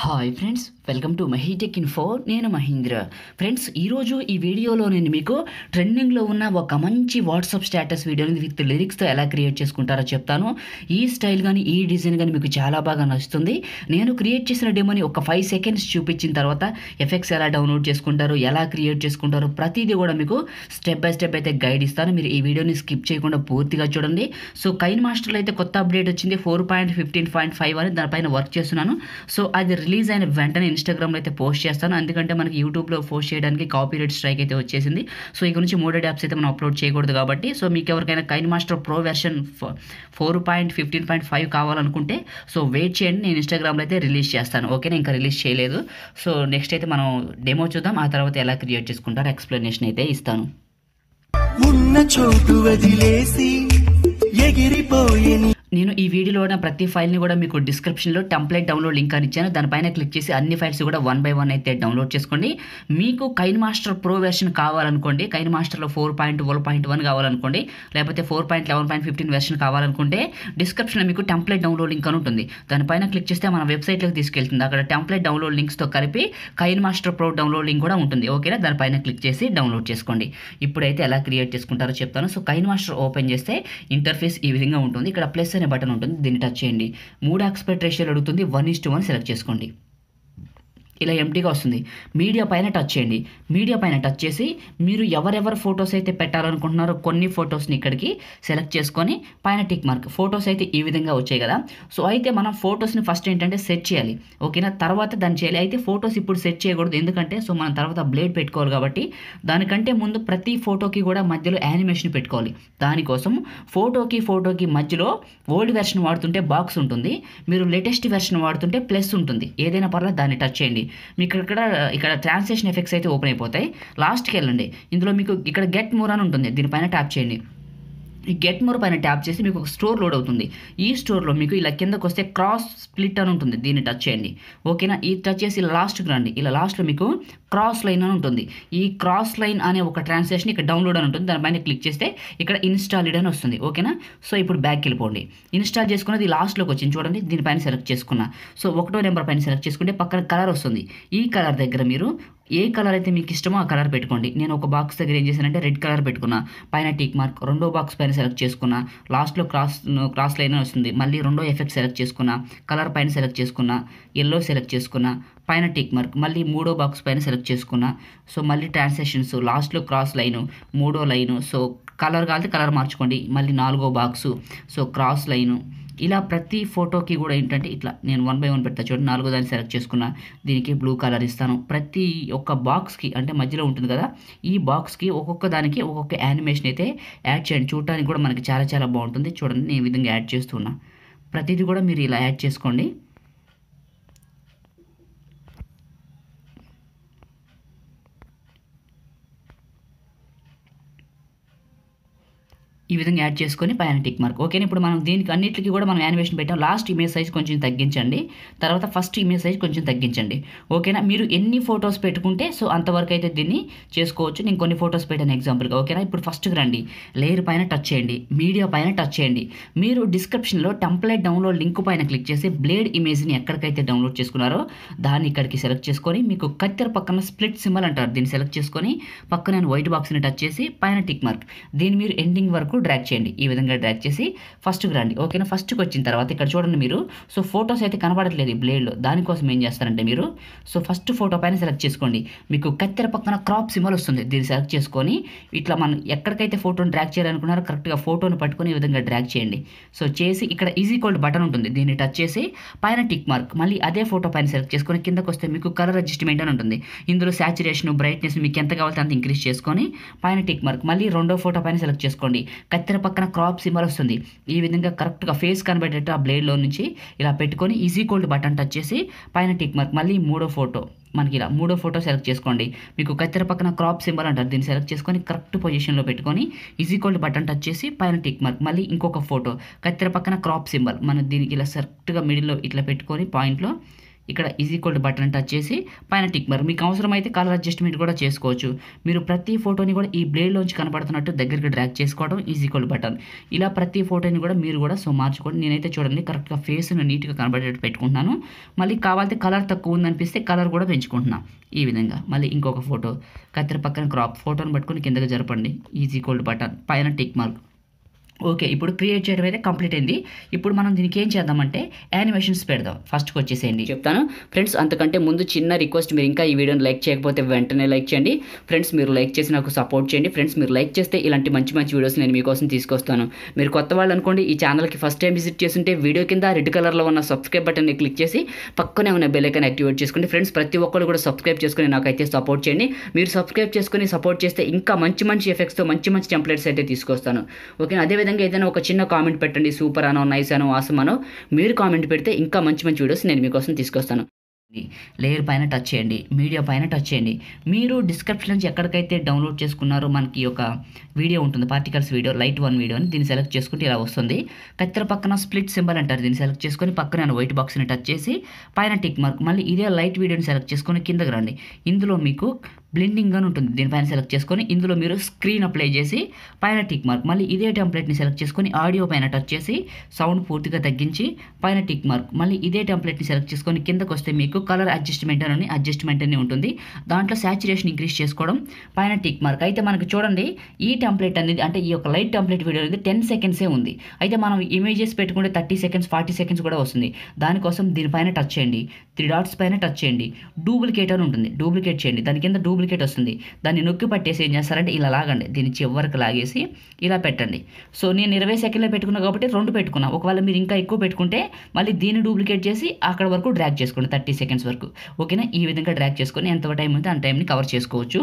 hi friends welcome to Mahitech info నేను Mahindra friends ఈరోజు ఈ వీడియోలో నేను మీకు ట్రెండింగ్లో ఉన్న ఒక మంచి వాట్సాప్ స్టేటస్ వీడియోని విత్ లిరిక్స్తో ఎలా క్రియేట్ చేసుకుంటారో చెప్తాను ఈ స్టైల్ కానీ ఈ డిజైన్ కానీ మీకు చాలా బాగా నచ్చుతుంది నేను క్రియేట్ చేసిన డెమోని ఒక ఫైవ్ సెకండ్స్ చూపించిన తర్వాత ఎఫెక్ట్స్ ఎలా డౌన్లోడ్ చేసుకుంటారు ఎలా క్రియేట్ చేసుకుంటారు ప్రతిదీ కూడా మీకు స్టెప్ బై స్టెప్ అయితే గైడ్ ఇస్తాను మీరు ఈ వీడియోని స్కిప్ చేయకుండా పూర్తిగా చూడండి సో కైన్ మాస్టర్లో అయితే కొత్త అప్డేట్ వచ్చింది four point fifteen point five అని దానిపైన వర్క్ చేస్తున్నాను సో అది రిలీజ్ అయిన వెంటనే ఇన్స్టాగ్రామ్లో అయితే పోస్ట్ చేస్తాను ఎందుకంటే మనకి యూట్యూబ్లో పోస్ట్ చేయడానికి కాపీరైట్ స్ట్రైక్ అయితే వచ్చేసింది సో ఇక నుంచి మూడేడ్ యాప్స్ అయితే మనం అప్లోడ్ చేయకూడదు కాబట్టి సో మీకు ఎవరికైనా KineMaster pro version four point fifteen point five కావాలనుకుంటే సో వెయిట్ చేయండి నేను ఇన్స్టాగ్రామ్లో అయితే రిలీజ్ చేస్తాను నేను ఇంకా రిలీజ్ చేయలేదు సో నెక్స్ట్ అయితే మనం డెమో చూద్దాం ఆ తర్వాత ఎలా క్రియేట్ చేసుకుంటారు ఎక్స్ప్లెనేషన్ అయితే ఇస్తాను ఉన్న చోటు వదిలేసి ఎగిరిపోయే నేను ఈ వీడియోలో ఉన్న ప్రతి ఫైల్ని కూడా మీకు డిస్క్రిప్షన్లో టెంప్లెట్ డౌన్లోడ్ లింక్ అని ఇచ్చాను దానిపైన క్లిక్ చేసి అన్ని ఫైల్స్ కూడా వన్ బై వన్ అయితే డౌన్లోడ్ చేసుకోండి మీకు కైన్ మాస్టర్ ప్రో వెర్షన్ కావాలనుకోండి కైన్ మాస్టర్లో four point one point one కావాలనుకోండి లేకపోతే four point eleven point fifteen version కావాలనుకుంటే డిస్క్రిప్షన్లో మీకు టెంప్లెట్ డౌన్లోడ్ లింక్ అని ఉంటుంది దానిపైన క్లిక్ చేస్తే మన వెబ్సైట్లోకి తీసుకెళ్తుంది అక్కడ టెంప్లెట్ డౌన్లోడ్ లింక్స్తో కలిపి KineMaster pro download link కూడా ఉంటుంది ఓకేనా దానిపైన క్లిక్ చేసి డౌన్లోడ్ చేసుకోండి ఇప్పుడైతే ఎలా క్రియేట్ చేసుకుంటారో చెప్తాను సో కైన్ మాస్టర్ ఓపెన్ చేస్తే ఇంటర్ఫేస్ ఈ విధంగా ఉంటుంది ఇక్కడ ప్లస్ అనే బటన్ ఉంటుంది దీన్ని టచ్ చేయండి మూడు ఆక్స్పెక్ట్ రేషియోలు అడుగుతుంది one is to one select చేసుకోండి ఇలా ఎంటీగా వస్తుంది మీడియా పైన టచ్ చేయండి మీడియా పైన టచ్ చేసి మీరు ఎవరెవరు ఫొటోస్ అయితే పెట్టాలనుకుంటున్నారో కొన్ని ఫొటోస్ని ఇక్కడికి సెలెక్ట్ చేసుకొని పైన టిక్ మార్క్ ఫొటోస్ అయితే ఈ విధంగా వచ్చాయి కదా సో అయితే మనం ఫొటోస్ని ఫస్ట్ ఏంటంటే సెట్ చేయాలి ఓకేనా తర్వాత దాన్ని చేయాలి అయితే ఫొటోస్ ఇప్పుడు సెట్ చేయకూడదు ఎందుకంటే సో మనం తర్వాత బ్లేడ్ పెట్టుకోవాలి కాబట్టి దానికంటే ముందు ప్రతి ఫోటోకి కూడా మధ్యలో యానిమేషన్ పెట్టుకోవాలి దానికోసం ఫోటోకి ఫోటోకి మధ్యలో ఓల్డ్ వెర్షన్ వాడుతుంటే బాక్స్ ఉంటుంది మీరు లేటెస్ట్ వెర్షన్ వాడుతుంటే ప్లస్ ఉంటుంది ఏదైనా పర్లేదు దాన్ని టచ్ చేయండి మీకు ఇక్కడ ఇక్కడ ట్రాన్స్లేషన్ ఎఫెక్ట్స్ అయితే ఓపెన్ అయిపోతాయి లాస్ట్కి వెళ్ళండి ఇందులో మీకు ఇక్కడ గెట్ మోర్ అని ఉంటుంది దీనిపైన ట్యాప్ చేయండి ఈ గెట్ మోర్ పైన ట్యాప్ చేసి మీకు ఒక స్టోర్ లోడ్ అవుతుంది ఈ స్టోర్లో మీకు ఇలా కిందకు వస్తే క్రాస్ స్ప్లిట్ అని ఉంటుంది దీన్ని టచ్ చేయండి ఓకేనా ఈ టచ్ చేసి ఇలా లాస్ట్కి రండి ఇలా లాస్ట్లో మీకు క్రాస్ లైన్ అని ఉంటుంది ఈ క్రాస్ లైన్ అనే ఒక ట్రాన్సాక్షన్ ఇక్కడ డౌన్లోడ్ అని ఉంటుంది దానిపైన క్లిక్ చేస్తే ఇక్కడ ఇన్స్టాల్డ్ అని వస్తుంది ఓకేనా సో ఇప్పుడు బ్యాక్ వెళ్ళిపోండి ఇన్స్టాల్ చేసుకున్నది లాస్ట్లోకి వచ్చింది చూడండి దీనిపైన సెలెక్ట్ చేసుకున్నా సో ఒకటో నెంబర్ పైన సెలెక్ట్ చేసుకుంటే పక్కన కలర్ వస్తుంది ఈ కలర్ దగ్గర మీరు ఏ కలర్ అయితే మీకు ఇష్టమో ఆ కలర్ పెట్టుకోండి నేను ఒక బాక్స్ దగ్గర ఏం చేశానంటే రెడ్ కలర్ పెట్టుకున్నా పైన టిక్ మార్క్ రెండో బాక్స్ పైన సెలెక్ట్ చేసుకున్నా లాస్ట్లో క్రాస్ క్రాస్ లైన్ వస్తుంది మళ్ళీ రెండో ఎఫెక్ట్ సెలెక్ట్ చేసుకున్నా కలర్ పైన సెలెక్ట్ చేసుకున్నా ఎల్లో సెలెక్ట్ చేసుకున్నా పైన టిక్ మార్క్ మళ్ళీ మూడో బాక్స్ పైన సెలెక్ట్ చేసుకున్నా సో మళ్ళీ ట్రాన్సాక్షన్స్ లాస్ట్లో క్రాస్ లైను మూడో లైను సో కలర్ కాలితే కలర్ మార్చుకోండి మళ్ళీ నాలుగో బాక్సు సో క్రాస్ లైను ఇలా ప్రతి ఫోటోకి కూడా ఏంటంటే ఇట్లా నేను వన్ బై వన్ పెడతా చూడండి నాలుగో దాన్ని సెలెక్ట్ చేసుకున్న దీనికి బ్లూ కలర్ ఇస్తాను ప్రతి ఒక్క బాక్స్కి అంటే మధ్యలో ఉంటుంది కదా ఈ బాక్స్కి ఒక్కొక్క దానికి ఒక్కొక్క యానిమేషన్ అయితే యాడ్ చేయండి చూడటానికి కూడా మనకి చాలా చాలా బాగుంటుంది చూడండి నేను ఈ విధంగా యాడ్ చేస్తున్నా ప్రతిదీ కూడా మీరు ఇలా యాడ్ చేసుకోండి ఈ విధంగా యాడ్ చేసుకొని పైన టిక్ మార్క్ ఓకే ఇప్పుడు మనం దీనికి అన్నింటికి కూడా మనం యానిమేషన్ పెట్టాం లాస్ట్ ఇమేజ్ సైజ్ కొంచెం తగ్గించండి తర్వాత ఫస్ట్ ఇమేజ్ సైజ్ కొంచెం తగ్గించండి ఓకేనా మీరు ఎన్ని ఫొటోస్ పెట్టుకుంటే సో అంతవరకు అయితే దీన్ని చేసుకోవచ్చు నేను కొన్ని ఫొటోస్ పెట్టాను ఎగ్జాంపుల్గా ఓకేనా ఇప్పుడు ఫస్ట్కి రండి లేయర్ పైన టచ్ చేయండి మీడియా పైన టచ్ చేయండి మీరు డిస్క్రిప్షన్లో టెంప్లెట్ డౌన్లోడ్ లింక్ పైన క్లిక్ చేసి బ్లేడ్ ఇమేజ్ని ఎక్కడికైతే డౌన్లోడ్ చేసుకున్నారో దాన్ని ఇక్కడికి సెలెక్ట్ చేసుకొని మీకు కత్తెర పక్కన స్ప్లిట్ సింబల్ అంటారు దీన్ని సెలెక్ట్ చేసుకొని పక్కన వైట్ బాక్స్ని టచ్ చేసి పైన టిక్ మార్క్ దీన్ని మీరు ఎండింగ్ వరకు డ్రాగ్ చేయండి ఈ విధంగా డ్రాగ్ చేసి ఫస్ట్కి రండి ఓకేనా ఫస్ట్కి వచ్చిన తర్వాత ఇక్కడ చూడండి మీరు సో ఫొటోస్ అయితే కనబడట్లేదు ఈ బ్లేడ్లో దానికోసం ఏం చేస్తారంటే మీరు సో ఫస్ట్ ఫోటో పైన సెలెక్ట్ చేసుకోండి మీకు కత్తెర పక్కన క్రాప్ సిమల్ వస్తుంది దీన్ని సెలెక్ట్ చేసుకొని ఇట్లా మనం ఎక్కడికైతే ఫోటోని డ్రాగ్ చేయాలనుకున్నారో కరెక్ట్గా ఫోటోని పట్టుకొని ఈ విధంగా డ్రాగ్ చేయండి సో చేసి ఇక్కడ ఈజీ కోల్డ్ బటన్ ఉంటుంది దీన్ని టచ్ చేసి పైన టిక్ మార్క్ మళ్ళీ అదే ఫోటో పైన సెలెక్ట్ చేసుకొని కిందకు వస్తే మీకు కలర్ అడ్జస్ట్మెంట్ అని ఉంటుంది ఇందులో శాచురేషన్ బ్రైట్నెస్ మీకు ఎంత కావాలంటే అంత ఇంక్రీజ్ చేసుకొని పైన టిక్ మార్క్ మళ్ళీ రెండో ఫోటో పైన సెలెక్ట్ చేసుకోండి కత్తెర పక్కన క్రాప్ సింబల్ వస్తుంది ఈ విధంగా కరెక్ట్గా ఫేస్ కనబడేటట్టు ఆ బ్లేడ్లో నుంచి ఇలా పెట్టుకొని ఈజీ కోల్డ్ బటన్ టచ్ చేసి పైన టిక్ మార్క్ మళ్ళీ మూడో ఫోటో మనకి ఇలా మూడో ఫోటో సెలెక్ట్ చేసుకోండి మీకు కత్తెర పక్కన క్రాప్ సింబల్ అంటారు దీన్ని సెలెక్ట్ చేసుకొని కరెక్ట్ పొజిషన్లో పెట్టుకొని ఈజీ కోల్డ్ బటన్ టచ్ చేసి పైన టిక్ మార్క్ మళ్ళీ ఇంకొక ఫోటో కత్తెర పక్కన క్రాప్ సింబల్ మనం దీనికి ఇలా కరెక్ట్గా మిడిల్లో ఇట్లా పెట్టుకొని పాయింట్లో ఇక్కడ is equal to button touch చేసి పైన టిక్ మరి మీకు అవసరమైతే కలర్ అడ్జస్ట్మెంట్ కూడా చేసుకోవచ్చు మీరు ప్రతి ఫోటోని కూడా ఈ బ్లేడ్లోంచి కనపడుతున్నట్టు దగ్గరికి డ్రాక్ చేసుకోవడం ఈజ్ ఈక్వల్ బటన్ ఇలా ప్రతి ఫోటోని కూడా మీరు కూడా సో మార్చుకోండి నేనైతే చూడండి కరెక్ట్గా ఫేస్ నీట్గా కనబడేటట్టు పెట్టుకుంటున్నాను మళ్ళీ కావాలంటే కలర్ తక్కువ ఉందనిపిస్తే కలర్ కూడా పెంచుకుంటున్నాను ఈ విధంగా మళ్ళీ ఇంకొక ఫోటో కత్తిరి పక్కన క్రాప్ ఫోటోని పట్టుకుని కిందకి జరపండి ఈజీ కోల్డ్ బటన్ పైన టిక్ మార్క్ ఓకే ఇప్పుడు క్రియేట్ చేయడం అయితే కంప్లీట్ అయింది ఇప్పుడు మనం దీనికి ఏం చేద్దామంటే యానిమేషన్స్ పెడదాం ఫస్ట్కి వచ్చేసేయండి చెప్తాను ఫ్రెండ్స్ అంతకంటే ముందు చిన్న రిక్వెస్ట్ మీరు ఇంకా ఈ వీడియోని లైక్ చేయకపోతే వెంటనే లైక్ చేయండి ఫ్రెండ్స్ మీరు లైక్ చేసి నాకు సపోర్ట్ చేయండి ఫ్రెండ్స్ మీరు లైక్ చేస్తే ఇలాంటి మంచి మంచి వీడియోస్ నేను మీకోసం తీసుకొస్తాను మీరు కొత్త వాళ్ళు అనుకోండి ఈ ఛానల్కి ఫస్ట్ టైం విజిట్ చేస్తుంటే వీడియో కింద రెడ్ కలర్లో ఉన్న సబ్స్క్రైబ్ బటన్ని క్లిక్ చేసి పక్కనే ఉన్న ఐకన్ యాక్టివేట్ చేసుకోండి ఫ్రెండ్స్ ప్రతి ఒక్కరు కూడా సబ్స్క్రైబ్ చేసుకుని నాకైతే సపోర్ట్ చేయండి మీరు సబ్స్క్రైబ్ చేసుకుని సపోర్ట్ చేస్తే ఇంకా మంచి మంచి ఎఫెక్ట్స్తో మంచి మంచి టెంప్లెట్స్ అయితే తీసుకొస్తాను ఓకే అదేవిధంగా విధంగా ఏదైనా ఒక చిన్న కామెంట్ పెట్టండి సూపర్ అనో నైస్ అనో ఆసం అనో మీరు కామెంట్ పెడితే ఇంకా మంచి మంచి వీడియోస్ నేను మీకోసం తీసుకొస్తాను లేయర్ పైన టచ్ చేయండి మీడియా పైన టచ్ చేయండి మీరు డిస్క్రిప్షన్ నుంచి ఎక్కడికైతే డౌన్లోడ్ చేసుకున్నారో మనకి ఒక వీడియో ఉంటుంది పార్టికల్స్ వీడియో లైట్ వన్ అని దీన్ని సెలెక్ట్ చేసుకుంటే ఇలా వస్తుంది కత్తెర పక్కన స్ప్లిట్ సింబల్ అంటారు దీన్ని సెలెక్ట్ చేసుకొని పక్కన నేను వైట్ బాక్స్ని టచ్ చేసి పైన టిక్ మార్క్ మళ్ళీ ఇదే లైట్ వీడియోని సెలెక్ట్ చేసుకొని కిందకి రండి ఇందులో మీకు బ్లెండింగ్ అని ఉంటుంది దీనిపైన సెలెక్ట్ చేసుకొని ఇందులో మీరు స్క్రీన్ అప్లై చేసి పైన టిక్ మార్క్ మళ్ళీ ఇదే టెంప్లెట్ని సెలెక్ట్ చేసుకొని ఆడియో పైన టచ్ చేసి సౌండ్ పూర్తిగా తగ్గించి పైన టిక్ మార్క్ మళ్ళీ ఇదే టెంప్లెట్ని సెలెక్ట్ చేసుకొని కిందకు వస్తే మీకు కలర్ అడ్జస్ట్మెంట్ అని అడ్జస్ట్మెంట్ అని ఉంటుంది దాంట్లో శాచురేషన్ ఇంక్రీజ్ చేసుకోవడం పైన టిక్ మార్క్ అయితే మనకు చూడండి ఈ టెంప్లెట్ అనేది అంటే ఈ యొక్క లైట్ టెంప్లెట్ వీడియో అనేది టెన్ సెకండ్సే ఉంది అయితే మనం ఇమేజెస్ పెట్టుకుంటే థర్టీ సెకండ్స్ ఫార్టీ సెకండ్స్ కూడా వస్తుంది దానికోసం దీనిపైన టచ్ చేయండి త్రీ డాట్స్ పైన టచ్ చేయండి డూప్లికేట్ అని ఉంటుంది డూప్లికేట్ చేయండి దాని కింద డూప్లికేట్ డూప్లికేట్ వస్తుంది దాన్ని నొక్కి పట్టేసి ఏం చేస్తారంటే ఇలా లాగండి దీన్ని చివరికి లాగేసి ఇలా పెట్టండి సో నేను ఇరవై సెకండ్లో పెట్టుకున్నా కాబట్టి రెండు పెట్టుకున్నా ఒకవేళ మీరు ఇంకా ఎక్కువ పెట్టుకుంటే మళ్ళీ దీన్ని డూప్లికేట్ చేసి అక్కడ వరకు డ్రాక్ చేసుకోండి థర్టీ సెకండ్స్ వరకు ఓకేనా ఈ విధంగా డ్రాక్ చేసుకొని ఎంత టైం ఉంటే అంత టైంని కవర్ చేసుకోవచ్చు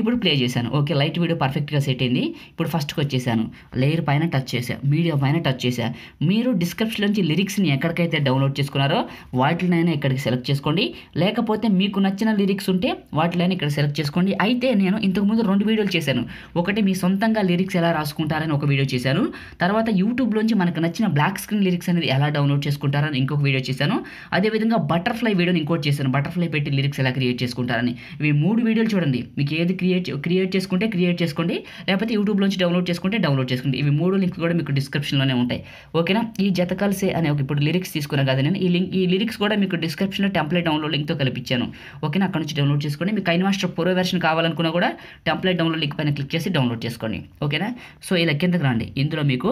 ఇప్పుడు ప్లే చేశాను ఓకే లైట్ వీడియో పర్ఫెక్ట్గా సెట్ అయింది ఇప్పుడు ఫస్ట్కి వచ్చేసాను లేయర్ పైన టచ్ చేశా మీడియా పైన టచ్ చేశా మీరు డిస్క్రిప్షన్ నుంచి లిరిక్స్ని ఎక్కడికైతే డౌన్లోడ్ చేసుకున్నారో వాటినైనా ఇక్కడికి సెలెక్ట్ చేసుకోండి లేకపోతే మీకు నచ్చిన లిరిక్స్ ఉంటే వాటిలో ఇక్కడ సెలెక్ట్ చేసుకోండి అయితే నేను ఇంతకుముందు రెండు వీడియోలు చేశాను ఒకటి మీ సొంతంగా లిరిక్స్ ఎలా రాసుకుంటారని ఒక వీడియో చేశాను తర్వాత యూట్యూబ్లోంచి మనకు నచ్చిన బ్లాక్ స్క్రీన్ లిరిక్స్ అనేది ఎలా డౌన్లోడ్ చేసుకుంటారని ఇంకొక వీడియో చేశాను అదేవిధంగా బటర్ఫ్లై వీడియోని ఇంకోటి చేశాను బటర్ఫ్లై పెట్టి లిరిక్స్ ఎలా క్రియేట్ చేసుకుంటారని ఇవి మూడు వీడియోలు చూడండి మీకు ఏది క్రియేట్ క్రియేట్ చేసుకుంటే క్రియేట్ చేసుకోండి లేకపోతే యూట్యూబ్లోంచి డౌన్లోడ్ చేసుకుంటే డౌన్లోడ్ చేసుకోండి ఇవి మూడు లింక్ కూడా మీకు డిస్క్రిప్షన్లోనే ఉంటాయి ఓకేనా ఈ జతకల్సే అనే ఒక ఇప్పుడు లిరిక్స్ తీసుకున్నా కదా నేను ఈ లింక్ ఈ లిరిక్స్ కూడా మీకు డిస్క్రిప్షన్లో టెంప్లెట్ డౌన్లోడ్ లింక్తో కలిపించాను ఓకేనా అక్కడ నుంచి డౌన్లోడ్ చేసుకోండి మీకు కైన్ మాస్టర్ ప్రో వెర్షన్ కావాలనుకున్నా కూడా టెంప్లెట్ డౌన్లోడ్ లింక్ పైన క్లిక్ చేసి డౌన్లోడ్ చేసుకోండి ఓకేనా సో ఇలా కిందకి రండి ఇందులో మీకు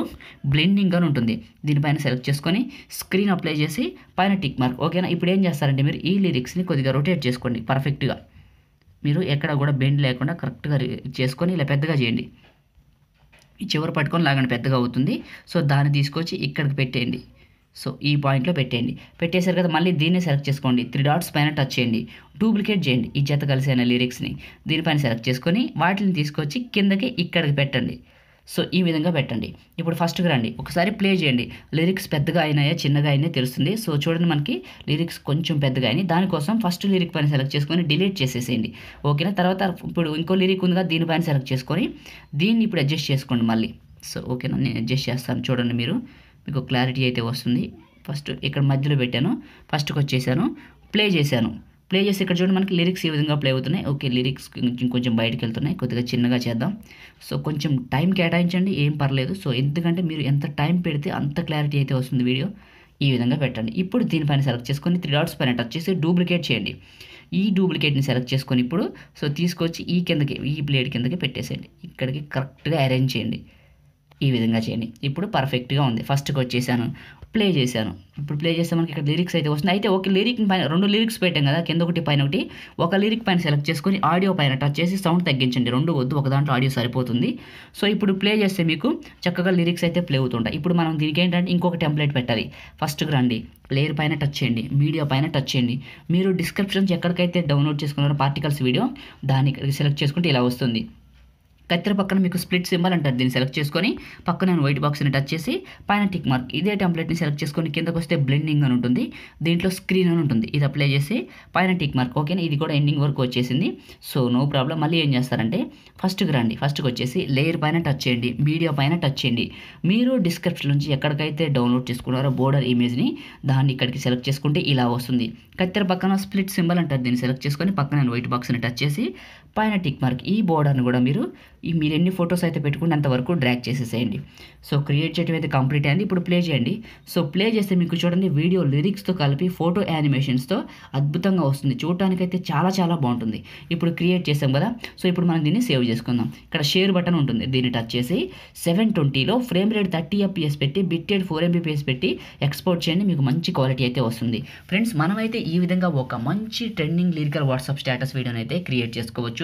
బ్లెండింగ్ అని ఉంటుంది దీనిపైన సెలెక్ట్ చేసుకొని స్క్రీన్ అప్లై చేసి పైన టిక్ మార్క్ ఓకేనా ఇప్పుడు ఏం చేస్తారంటే మీరు ఈ లిరిక్స్ని కొద్దిగా రొటేట్ చేసుకోండి పర్ఫెక్ట్గా మీరు ఎక్కడ కూడా బెండ్ లేకుండా కరెక్ట్గా చేసుకొని ఇలా పెద్దగా చేయండి ఈ చివరి పట్టుకొని లాగండి పెద్దగా అవుతుంది సో దాన్ని తీసుకొచ్చి ఇక్కడికి పెట్టేయండి సో ఈ పాయింట్లో పెట్టేయండి పెట్టేశారు కదా మళ్ళీ దీన్ని సెలెక్ట్ చేసుకోండి త్రీ డాట్స్ పైన టచ్ చేయండి డూప్లికేట్ చేయండి ఈ కలిసి కలిసిన లిరిక్స్ని దీనిపైన సెలెక్ట్ చేసుకొని వాటిని తీసుకొచ్చి కిందకి ఇక్కడికి పెట్టండి సో ఈ విధంగా పెట్టండి ఇప్పుడు ఫస్ట్కి రండి ఒకసారి ప్లే చేయండి లిరిక్స్ పెద్దగా అయినాయా చిన్నగా అయినా తెలుస్తుంది సో చూడండి మనకి లిరిక్స్ కొంచెం పెద్దగా అయినాయి దానికోసం ఫస్ట్ లిరిక్ పైన సెలెక్ట్ చేసుకొని డిలీట్ చేసేసేయండి ఓకేనా తర్వాత ఇప్పుడు ఇంకో లిరిక్ ఉందిగా దీనిపైన సెలెక్ట్ చేసుకొని దీన్ని ఇప్పుడు అడ్జస్ట్ చేసుకోండి మళ్ళీ సో ఓకేనా నేను అడ్జస్ట్ చేస్తాను చూడండి మీరు మీకు క్లారిటీ అయితే వస్తుంది ఫస్ట్ ఇక్కడ మధ్యలో పెట్టాను ఫస్ట్కి వచ్చేసాను ప్లే చేశాను ప్లే చేసి ఇక్కడ చూడండి మనకి లిరిక్స్ ఈ విధంగా ప్లే అవుతున్నాయి ఓకే లిరిక్స్ కొంచెం బయటకు వెళ్తున్నాయి కొద్దిగా చిన్నగా చేద్దాం సో కొంచెం టైం కేటాయించండి ఏం పర్లేదు సో ఎందుకంటే మీరు ఎంత టైం పెడితే అంత క్లారిటీ అయితే వస్తుంది వీడియో ఈ విధంగా పెట్టండి ఇప్పుడు దీనిపైన సెలెక్ట్ చేసుకొని త్రీ డాట్స్ పైన టచ్ చేసి డూప్లికేట్ చేయండి ఈ డూప్లికేట్ని సెలెక్ట్ చేసుకొని ఇప్పుడు సో తీసుకొచ్చి ఈ కిందకి ఈ ప్లేట్ కిందకి పెట్టేసేయండి ఇక్కడికి కరెక్ట్గా అరేంజ్ చేయండి ఈ విధంగా చేయండి ఇప్పుడు పర్ఫెక్ట్గా ఉంది ఫస్ట్కి వచ్చేసాను ప్లే చేశాను ఇప్పుడు ప్లే చేస్తే మనకి ఇక్కడ లిరిక్స్ అయితే వస్తుంది అయితే ఒక లిరిక్ పైన రెండు లిరిక్స్ పెట్టాం కదా కింద ఒకటి పైన ఒకటి ఒక లిరిక్ పైన సెలెక్ట్ చేసుకొని ఆడియో పైన టచ్ చేసి సౌండ్ తగ్గించండి రెండు వద్దు ఒక దాంట్లో ఆడియో సరిపోతుంది సో ఇప్పుడు ప్లే చేస్తే మీకు చక్కగా లిరిక్స్ అయితే ప్లే అవుతుంటాయి ఇప్పుడు మనం దీనికి ఏంటంటే ఇంకొక టెంప్లెట్ పెట్టాలి ఫస్ట్కి రండి ప్లేయర్ పైన టచ్ చేయండి మీడియా పైన టచ్ చేయండి మీరు డిస్క్రిప్షన్స్ ఎక్కడికైతే డౌన్లోడ్ చేసుకున్నారో పార్టికల్స్ వీడియో దాన్ని సెలెక్ట్ చేసుకుంటే ఇలా వస్తుంది కత్తెర పక్కన మీకు స్ప్లిట్ సింబల్ అంటారు దీన్ని సెలెక్ట్ చేసుకొని పక్కన నేను వైట్ బాక్స్ని టచ్ చేసి పైన టిక్ మార్క్ ఇదే టెంప్లెట్ని సెలెక్ట్ చేసుకొని కిందకు వస్తే బ్లెండింగ్ అని ఉంటుంది దీంట్లో స్క్రీన్ అని ఉంటుంది ఇది అప్లై చేసి పైన టిక్ మార్క్ ఓకేనా ఇది కూడా ఎండింగ్ వరకు వచ్చేసింది సో నో ప్రాబ్లం మళ్ళీ ఏం చేస్తారంటే ఫస్ట్కి రండి ఫస్ట్కి వచ్చేసి లేయర్ పైన టచ్ చేయండి మీడియా పైన టచ్ చేయండి మీరు డిస్క్రిప్షన్ నుంచి ఎక్కడికైతే డౌన్లోడ్ చేసుకున్నారో బోర్డర్ ఇమేజ్ని దాన్ని ఇక్కడికి సెలెక్ట్ చేసుకుంటే ఇలా వస్తుంది కత్తెర పక్కన స్ప్లిట్ సింబల్ అంటారు దీన్ని సెలెక్ట్ చేసుకొని పక్కన వైట్ బాక్స్ని టచ్ చేసి పైన టిక్ మార్క్ ఈ బోర్డర్ను కూడా మీరు మీరు ఎన్ని ఫొటోస్ అయితే పెట్టుకుంటే అంతవరకు డ్రాగ్ చేసేసేయండి సో క్రియేట్ చేయడం అయితే కంప్లీట్ అయింది ఇప్పుడు ప్లే చేయండి సో ప్లే చేస్తే మీకు చూడండి వీడియో లిరిక్స్తో కలిపి ఫోటో యానిమేషన్స్తో అద్భుతంగా వస్తుంది చూడటానికైతే చాలా చాలా బాగుంటుంది ఇప్పుడు క్రియేట్ చేసాం కదా సో ఇప్పుడు మనం దీన్ని సేవ్ చేసుకుందాం ఇక్కడ షేర్ బటన్ ఉంటుంది దీన్ని టచ్ చేసి సెవెన్ ట్వంటీలో ఫ్రేమ్ రేట్ థర్టీ ఎఫ్పిఎస్ పెట్టి బిట్ రేట్ ఫోర్ ఎంబీపీఎస్ పెట్టి ఎక్స్పోర్ట్ చేయండి మీకు మంచి క్వాలిటీ అయితే వస్తుంది ఫ్రెండ్స్ మనమైతే ఈ విధంగా ఒక మంచి ట్రెండింగ్ లిరికల్ వాట్సాప్ స్టేటస్ వీడియోని అయితే క్రియేట్ చేసుకోవచ్చు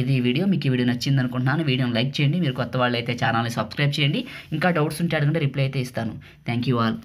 ఇది వీడియో మీకు ఈ వీడియో నచ్చింది అనుకుంటున్నాను వీడియోని లైక్ చేయండి మీరు కొత్త వాళ్ళు అయితే ఛానల్ని సబ్స్క్రైబ్ చేయండి ఇంకా డౌట్స్ ఉంటే అడగండి రిప్లై అయితే ఇస్తాను థ్యాంక్ యూ ఆల్